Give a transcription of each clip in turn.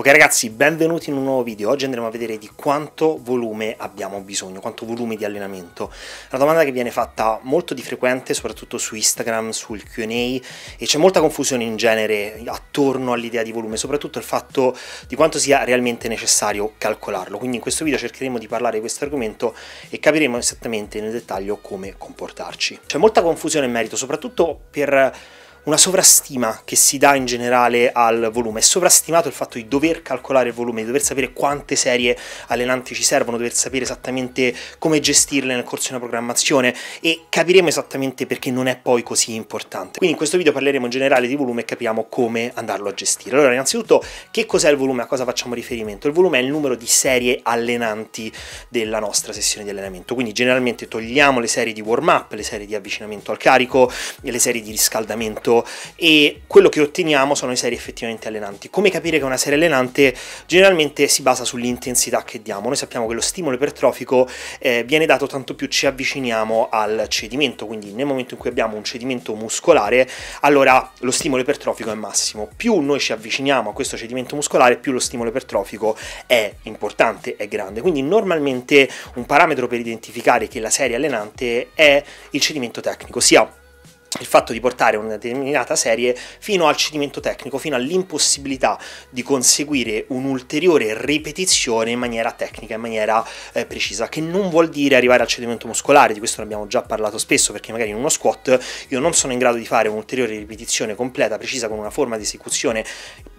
Ok ragazzi, benvenuti in un nuovo video. Oggi andremo a vedere di quanto volume abbiamo bisogno, quanto volume di allenamento. Una domanda che viene fatta molto di frequente, soprattutto su Instagram, sul QA, e c'è molta confusione in genere attorno all'idea di volume, soprattutto il fatto di quanto sia realmente necessario calcolarlo. Quindi in questo video cercheremo di parlare di questo argomento e capiremo esattamente nel dettaglio come comportarci. C'è molta confusione in merito, soprattutto per una sovrastima che si dà in generale al volume. È sovrastimato il fatto di dover calcolare il volume, di dover sapere quante serie allenanti ci servono, dover sapere esattamente come gestirle nel corso di una programmazione e capiremo esattamente perché non è poi così importante. Quindi in questo video parleremo in generale di volume e capiamo come andarlo a gestire. Allora, innanzitutto, che cos'è il volume? A cosa facciamo riferimento? Il volume è il numero di serie allenanti della nostra sessione di allenamento. Quindi generalmente togliamo le serie di warm up, le serie di avvicinamento al carico, le serie di riscaldamento e quello che otteniamo sono i serie effettivamente allenanti. Come capire che una serie allenante generalmente si basa sull'intensità che diamo. Noi sappiamo che lo stimolo ipertrofico eh, viene dato tanto più ci avviciniamo al cedimento, quindi nel momento in cui abbiamo un cedimento muscolare, allora lo stimolo ipertrofico è massimo. Più noi ci avviciniamo a questo cedimento muscolare, più lo stimolo ipertrofico è importante, è grande. Quindi normalmente un parametro per identificare che la serie allenante è il cedimento tecnico, sia il fatto di portare una determinata serie fino al cedimento tecnico, fino all'impossibilità di conseguire un'ulteriore ripetizione in maniera tecnica, in maniera eh, precisa, che non vuol dire arrivare al cedimento muscolare, di questo ne abbiamo già parlato spesso, perché magari in uno squat io non sono in grado di fare un'ulteriore ripetizione completa, precisa, con una forma di esecuzione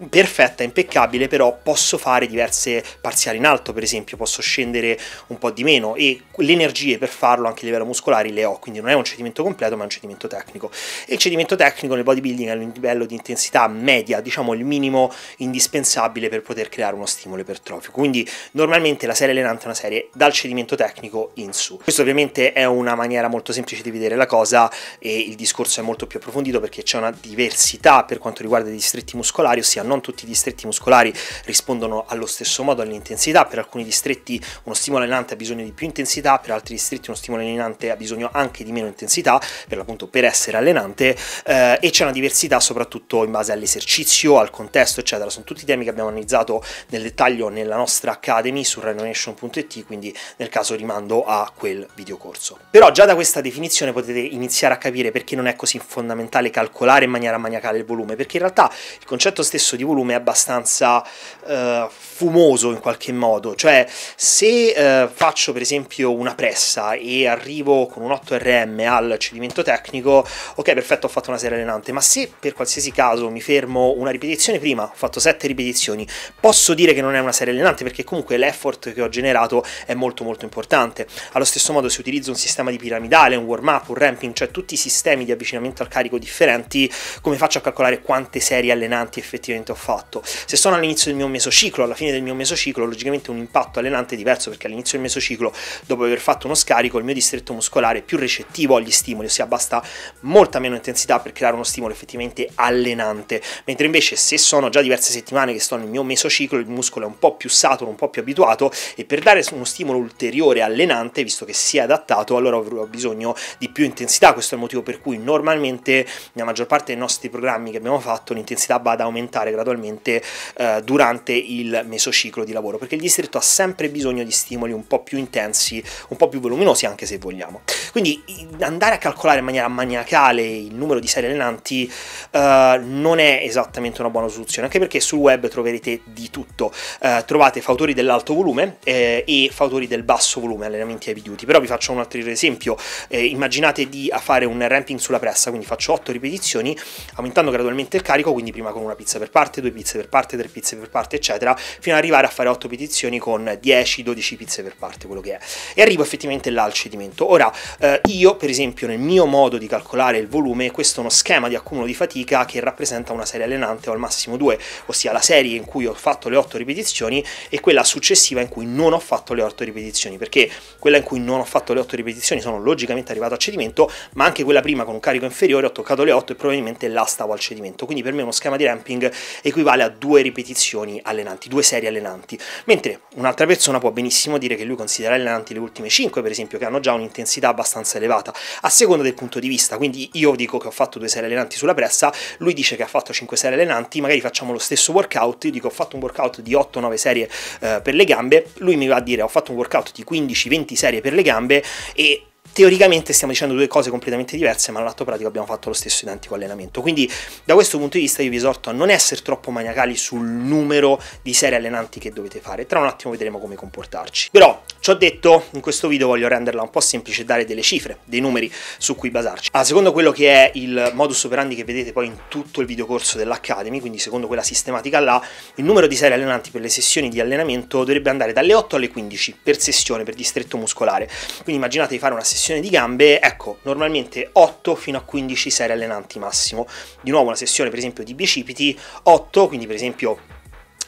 perfetta, impeccabile, però posso fare diverse parziali in alto, per esempio, posso scendere un po' di meno e le energie per farlo anche a livello muscolare le ho, quindi non è un cedimento completo ma è un cedimento tecnico tecnico. E il cedimento tecnico nel bodybuilding è un livello di intensità media, diciamo il minimo indispensabile per poter creare uno stimolo ipertrofico. Quindi normalmente la serie allenante è una serie dal cedimento tecnico in su. Questo ovviamente è una maniera molto semplice di vedere la cosa e il discorso è molto più approfondito perché c'è una diversità per quanto riguarda i distretti muscolari, ossia non tutti i distretti muscolari rispondono allo stesso modo all'intensità, per alcuni distretti uno stimolo allenante ha bisogno di più intensità, per altri distretti uno stimolo allenante ha bisogno anche di meno intensità, per l'appunto per essere essere allenante eh, e c'è una diversità soprattutto in base all'esercizio, al contesto, eccetera. Sono tutti temi che abbiamo analizzato nel dettaglio nella nostra Academy su renovation.it, quindi nel caso rimando a quel videocorso. Però già da questa definizione potete iniziare a capire perché non è così fondamentale calcolare in maniera maniacale il volume, perché in realtà il concetto stesso di volume è abbastanza eh, fumoso in qualche modo, cioè se eh, faccio per esempio una pressa e arrivo con un 8RM al cedimento tecnico, ok perfetto ho fatto una serie allenante, ma se per qualsiasi caso mi fermo una ripetizione prima, ho fatto sette ripetizioni, posso dire che non è una serie allenante perché comunque l'effort che ho generato è molto molto importante. Allo stesso modo se utilizzo un sistema di piramidale, un warm up, un ramping, cioè tutti i sistemi di avvicinamento al carico differenti, come faccio a calcolare quante serie allenanti effettivamente ho fatto? Se sono all'inizio del mio mesociclo, alla fine del mio mesociclo, logicamente un impatto allenante è diverso perché all'inizio del mesociclo, dopo aver fatto uno scarico, il mio distretto muscolare è più recettivo agli stimoli, ossia basta molta meno intensità per creare uno stimolo effettivamente allenante, mentre invece se sono già diverse settimane che sto nel mio mesociclo, il muscolo è un po' più saturo, un po' più abituato e per dare uno stimolo ulteriore allenante, visto che si è adattato, allora avrò bisogno di più intensità, questo è il motivo per cui normalmente nella maggior parte dei nostri programmi che abbiamo fatto l'intensità va ad aumentare gradualmente eh, durante il mesociclo di lavoro, perché il distretto ha sempre bisogno di stimoli un po' più intensi, un po' più voluminosi anche se vogliamo. Quindi andare a calcolare in maniera maniacale reale il numero di serie allenanti uh, non è esattamente una buona soluzione, anche perché sul web troverete di tutto. Uh, trovate fautori dell'alto volume eh, e fautori del basso volume, allenamenti heavy duty. Però vi faccio un altro esempio, eh, immaginate di fare un ramping sulla pressa, quindi faccio 8 ripetizioni, aumentando gradualmente il carico, quindi prima con una pizza per parte, due pizze per parte, tre pizze per parte, eccetera, fino ad arrivare a fare 8 ripetizioni con 10-12 pizze per parte, quello che è. E arrivo effettivamente là al cedimento. Ora, eh, io per esempio nel mio modo di calcolare aumentare il volume e questo è uno schema di accumulo di fatica che rappresenta una serie allenante o al massimo due, ossia la serie in cui ho fatto le 8 ripetizioni e quella successiva in cui non ho fatto le 8 ripetizioni, perché quella in cui non ho fatto le 8 ripetizioni sono logicamente arrivato a cedimento, ma anche quella prima con un carico inferiore ho toccato le 8 e probabilmente là stavo al cedimento, quindi per me uno schema di ramping equivale a due ripetizioni allenanti, due serie allenanti, mentre un'altra persona può benissimo dire che lui considera allenanti le ultime 5 per esempio che hanno già un'intensità abbastanza elevata, a seconda del punto di vista, quindi quindi io dico che ho fatto due serie allenanti sulla pressa, lui dice che ha fatto 5 serie allenanti, magari facciamo lo stesso workout, io dico ho fatto un workout di 8-9 serie eh, per le gambe, lui mi va a dire ho fatto un workout di 15-20 serie per le gambe e teoricamente stiamo dicendo due cose completamente diverse, ma all'atto pratico abbiamo fatto lo stesso identico allenamento. Quindi, da questo punto di vista, io vi esorto a non essere troppo maniacali sul numero di serie allenanti che dovete fare. Tra un attimo vedremo come comportarci. Però, Ciò detto, in questo video voglio renderla un po' semplice e dare delle cifre, dei numeri su cui basarci. Ah, secondo quello che è il modus operandi che vedete poi in tutto il videocorso dell'Academy, quindi secondo quella sistematica là, il numero di serie allenanti per le sessioni di allenamento dovrebbe andare dalle 8 alle 15 per sessione, per distretto muscolare. Quindi immaginate di fare una sessione di gambe, ecco, normalmente 8 fino a 15 serie allenanti massimo. Di nuovo una sessione per esempio di bicipiti, 8, quindi per esempio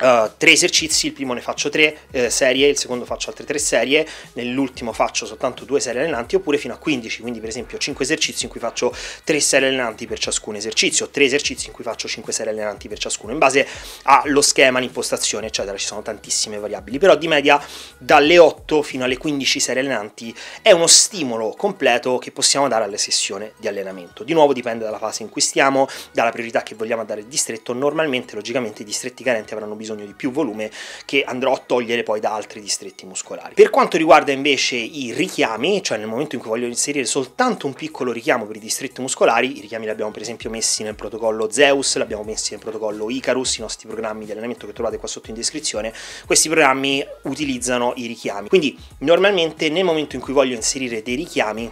eh, tre esercizi, il primo ne faccio tre eh, serie, il secondo faccio altre tre serie, nell'ultimo faccio soltanto due serie allenanti oppure fino a 15, quindi per esempio 5 esercizi in cui faccio tre serie allenanti per ciascun esercizio, tre esercizi in cui faccio 5 serie allenanti per ciascuno, in base allo schema, l'impostazione eccetera, ci sono tantissime variabili, però di media dalle 8 fino alle 15 serie allenanti è uno stimolo completo che possiamo dare alle sessioni di allenamento, di nuovo dipende dalla fase in cui stiamo, dalla priorità che vogliamo dare al distretto, normalmente logicamente i distretti carenti avranno bisogno bisogno di più volume che andrò a togliere poi da altri distretti muscolari. Per quanto riguarda invece i richiami, cioè nel momento in cui voglio inserire soltanto un piccolo richiamo per i distretti muscolari, i richiami li abbiamo per esempio messi nel protocollo Zeus, li abbiamo messi nel protocollo Icarus, i nostri programmi di allenamento che trovate qua sotto in descrizione, questi programmi utilizzano i richiami. Quindi normalmente nel momento in cui voglio inserire dei richiami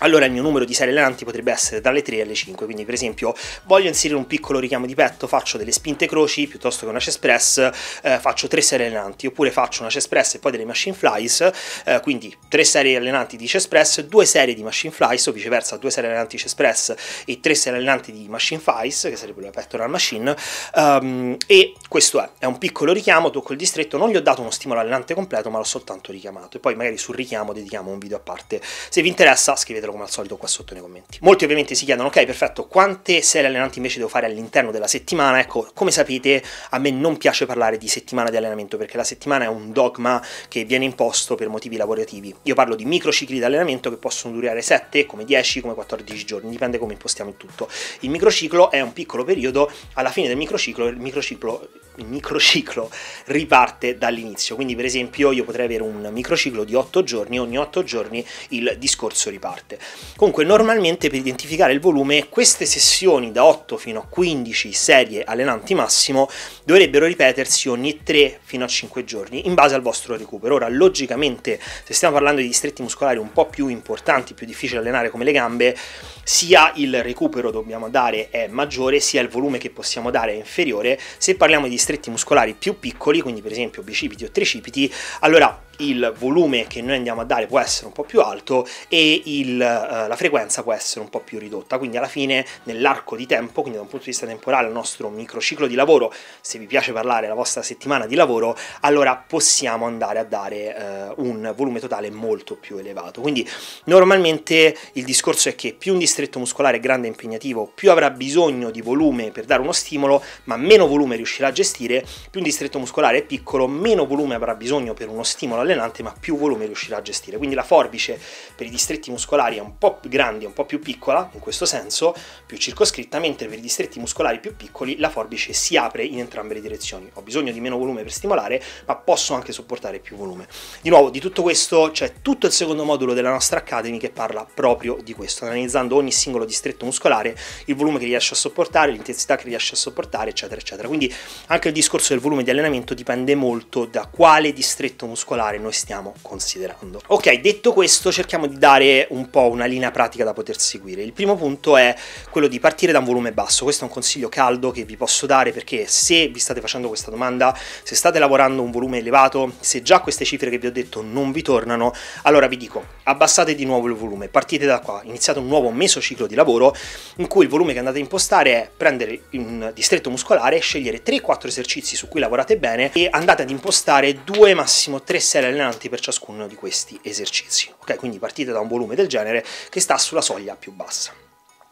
allora il mio numero di serie allenanti potrebbe essere dalle 3 alle 5, quindi per esempio voglio inserire un piccolo richiamo di petto, faccio delle spinte croci piuttosto che una chest press, eh, faccio 3 serie allenanti, oppure faccio una chest press e poi delle machine flies, eh, quindi 3 serie allenanti di chest press, 2 serie di machine flies o viceversa 2 serie allenanti di chest press e 3 serie allenanti di machine flies, che sarebbe la pectoral machine, um, e questo è, è un piccolo richiamo, tocco il distretto, non gli ho dato uno stimolo allenante completo ma l'ho soltanto richiamato e poi magari sul richiamo dedichiamo un video a parte. Se vi interessa scrivete scrivetelo come al solito qua sotto nei commenti. Molti ovviamente si chiedono, ok perfetto, quante serie allenanti invece devo fare all'interno della settimana? Ecco, come sapete a me non piace parlare di settimana di allenamento perché la settimana è un dogma che viene imposto per motivi lavorativi. Io parlo di microcicli di allenamento che possono durare 7, come 10, come 14 giorni, dipende come impostiamo il tutto. Il microciclo è un piccolo periodo, alla fine del microciclo il microciclo, il microciclo riparte dall'inizio, quindi per esempio io potrei avere un microciclo di 8 giorni, ogni 8 giorni il discorso riparte volte. Comunque normalmente per identificare il volume queste sessioni da 8 fino a 15 serie allenanti massimo dovrebbero ripetersi ogni 3 fino a 5 giorni in base al vostro recupero. Ora logicamente se stiamo parlando di distretti muscolari un po' più importanti, più difficili da allenare come le gambe, sia il recupero dobbiamo dare è maggiore, sia il volume che possiamo dare è inferiore. Se parliamo di distretti muscolari più piccoli, quindi per esempio bicipiti o tricipiti, allora il volume che noi andiamo a dare può essere un po' più alto e il, eh, la frequenza può essere un po' più ridotta, quindi alla fine nell'arco di tempo, quindi da un punto di vista temporale, il nostro microciclo di lavoro, se vi piace parlare la vostra settimana di lavoro, allora possiamo andare a dare eh, un volume totale molto più elevato. Quindi normalmente il discorso è che più un distretto muscolare è grande e impegnativo, più avrà bisogno di volume per dare uno stimolo, ma meno volume riuscirà a gestire, più un distretto muscolare è piccolo, meno volume avrà bisogno per uno stimolo allenante ma più volume riuscirà a gestire. Quindi la forbice per i distretti muscolari è un po' più grande, un po' più piccola in questo senso, più circoscritta, mentre per i distretti muscolari più piccoli la forbice si apre in entrambe le direzioni. Ho bisogno di meno volume per stimolare ma posso anche sopportare più volume. Di nuovo di tutto questo c'è tutto il secondo modulo della nostra Academy che parla proprio di questo, analizzando ogni singolo distretto muscolare, il volume che riesce a sopportare, l'intensità che riesce a sopportare, eccetera, eccetera. Quindi anche il discorso del volume di allenamento dipende molto da quale distretto muscolare particolare noi stiamo considerando. Ok, detto questo cerchiamo di dare un po' una linea pratica da poter seguire. Il primo punto è quello di partire da un volume basso, questo è un consiglio caldo che vi posso dare perché se vi state facendo questa domanda, se state lavorando un volume elevato, se già queste cifre che vi ho detto non vi tornano, allora vi dico abbassate di nuovo il volume, partite da qua, iniziate un nuovo mesociclo di lavoro in cui il volume che andate a impostare è prendere un distretto muscolare, scegliere 3-4 esercizi su cui lavorate bene e andate ad impostare due, massimo tre serie modelle allenanti per ciascuno di questi esercizi. Ok, quindi partite da un volume del genere che sta sulla soglia più bassa.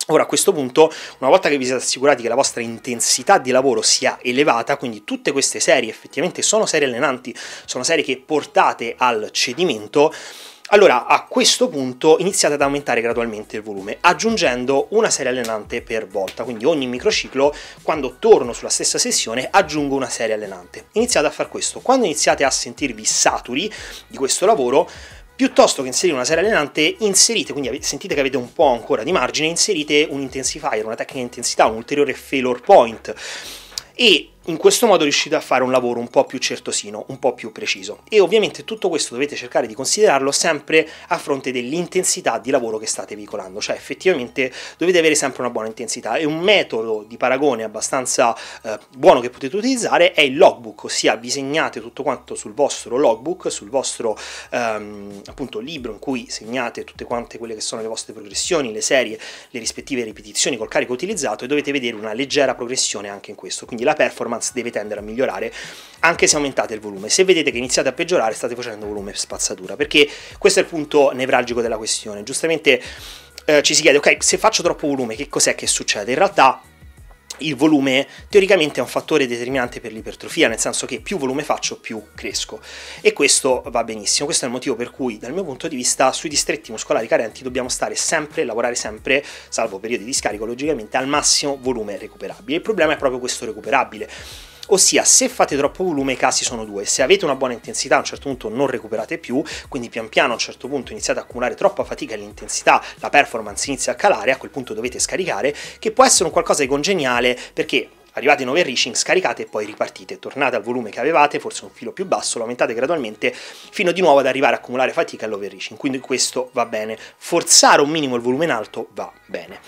Ora a questo punto, una volta che vi siete assicurati che la vostra intensità di lavoro sia elevata, quindi tutte queste serie effettivamente sono serie allenanti, sono serie che portate al cedimento, allora, a questo punto iniziate ad aumentare gradualmente il volume, aggiungendo una serie allenante per volta, quindi ogni microciclo, quando torno sulla stessa sessione, aggiungo una serie allenante. Iniziate a far questo. Quando iniziate a sentirvi saturi di questo lavoro, Piuttosto che inserire una serie allenante, inserite, quindi sentite che avete un po' ancora di margine, inserite un intensifier, una tecnica di intensità, un ulteriore failure point e in questo modo riuscite a fare un lavoro un po' più certosino, un po' più preciso. E ovviamente tutto questo dovete cercare di considerarlo sempre a fronte dell'intensità di lavoro che state veicolando, cioè effettivamente dovete avere sempre una buona intensità e un metodo di paragone abbastanza eh, buono che potete utilizzare è il logbook, ossia vi segnate tutto quanto sul vostro logbook, sul vostro ehm, appunto libro in cui segnate tutte quante quelle che sono le vostre progressioni, le serie, le rispettive ripetizioni col carico utilizzato e dovete vedere una leggera progressione anche in questo, quindi la performance performance deve tendere a migliorare anche se aumentate il volume. Se vedete che iniziate a peggiorare state facendo volume spazzatura perché questo è il punto nevralgico della questione. Giustamente eh, ci si chiede ok se faccio troppo volume che cos'è che succede? In realtà il volume teoricamente è un fattore determinante per l'ipertrofia, nel senso che più volume faccio più cresco e questo va benissimo, questo è il motivo per cui dal mio punto di vista sui distretti muscolari carenti dobbiamo stare sempre, lavorare sempre, salvo periodi di scarico logicamente, al massimo volume recuperabile. Il problema è proprio questo recuperabile ossia se fate troppo volume i casi sono due, se avete una buona intensità a un certo punto non recuperate più, quindi pian piano a un certo punto iniziate ad accumulare troppa fatica e l'intensità, la performance inizia a calare, a quel punto dovete scaricare, che può essere un qualcosa di congeniale perché arrivate in overreaching, scaricate e poi ripartite, tornate al volume che avevate, forse un filo più basso, lo aumentate gradualmente fino di nuovo ad arrivare a accumulare fatica all'overreaching, quindi questo va bene, forzare un minimo il volume in alto va bene.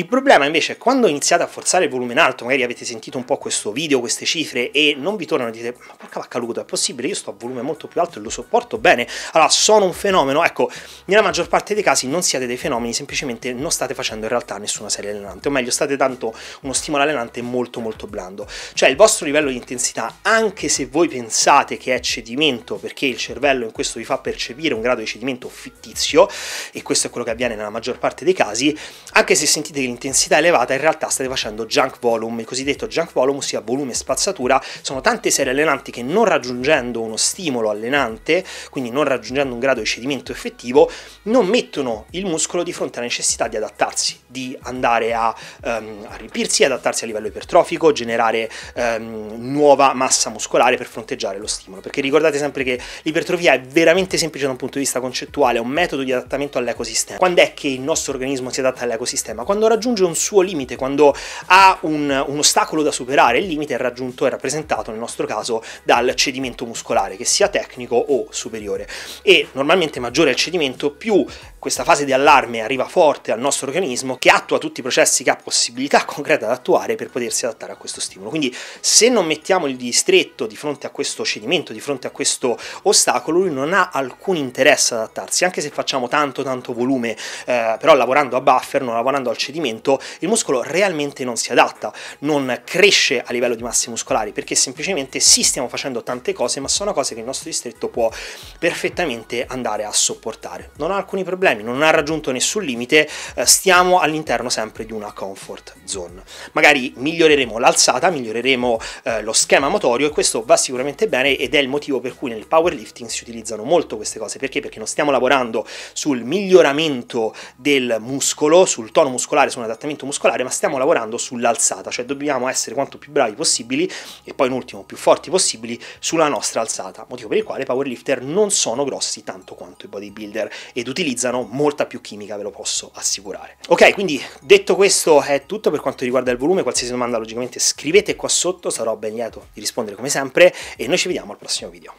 Il problema invece è quando iniziate a forzare il volume in alto, magari avete sentito un po' questo video, queste cifre e non vi tornano e dite ma porca vacca Ludo, è possibile? Io sto a volume molto più alto e lo sopporto bene. Allora sono un fenomeno. Ecco, nella maggior parte dei casi non siete dei fenomeni, semplicemente non state facendo in realtà nessuna serie allenante, o meglio state dando uno stimolo allenante molto molto blando. Cioè il vostro livello di intensità, anche se voi pensate che è cedimento perché il cervello in questo vi fa percepire un grado di cedimento fittizio, e questo è quello che avviene nella maggior parte dei casi, anche se sentite che intensità elevata, in realtà state facendo junk volume. Il cosiddetto junk volume, ossia volume spazzatura, sono tante serie allenanti che non raggiungendo uno stimolo allenante, quindi non raggiungendo un grado di cedimento effettivo, non mettono il muscolo di fronte alla necessità di adattarsi, di andare a um, ehm, arricchirsi, adattarsi a livello ipertrofico, generare um, nuova massa muscolare per fronteggiare lo stimolo. Perché ricordate sempre che l'ipertrofia è veramente semplice da un punto di vista concettuale, è un metodo di adattamento all'ecosistema. Quando è che il nostro organismo si adatta all'ecosistema? Quando raggiunge un suo limite, quando ha un, un ostacolo da superare, il limite è raggiunto e rappresentato nel nostro caso dal cedimento muscolare, che sia tecnico o superiore. E normalmente maggiore è il cedimento, più questa fase di allarme arriva forte al nostro organismo che attua tutti i processi che ha possibilità concreta da attuare per potersi adattare a questo stimolo. Quindi se non mettiamo il distretto di fronte a questo cedimento, di fronte a questo ostacolo, lui non ha alcun interesse ad adattarsi, anche se facciamo tanto tanto volume, eh, però lavorando a buffer, non lavorando al cedimento, il muscolo realmente non si adatta, non cresce a livello di masse muscolari, perché semplicemente sì stiamo facendo tante cose, ma sono cose che il nostro distretto può perfettamente andare a sopportare. Non ha alcuni problemi problemi, non ha raggiunto nessun limite, eh, stiamo all'interno sempre di una comfort zone. Magari miglioreremo l'alzata, miglioreremo eh, lo schema motorio e questo va sicuramente bene ed è il motivo per cui nel powerlifting si utilizzano molto queste cose, perché? Perché non stiamo lavorando sul miglioramento del muscolo, sul tono muscolare, su un adattamento muscolare, ma stiamo lavorando sull'alzata, cioè dobbiamo essere quanto più bravi possibili e poi in ultimo più forti possibili sulla nostra alzata, motivo per il quale i powerlifter non sono grossi tanto quanto i bodybuilder ed utilizzano no? molta più chimica, ve lo posso assicurare. Ok, quindi detto questo è tutto per quanto riguarda il volume, qualsiasi domanda logicamente scrivete qua sotto, sarò ben lieto di rispondere come sempre e noi ci vediamo al prossimo video.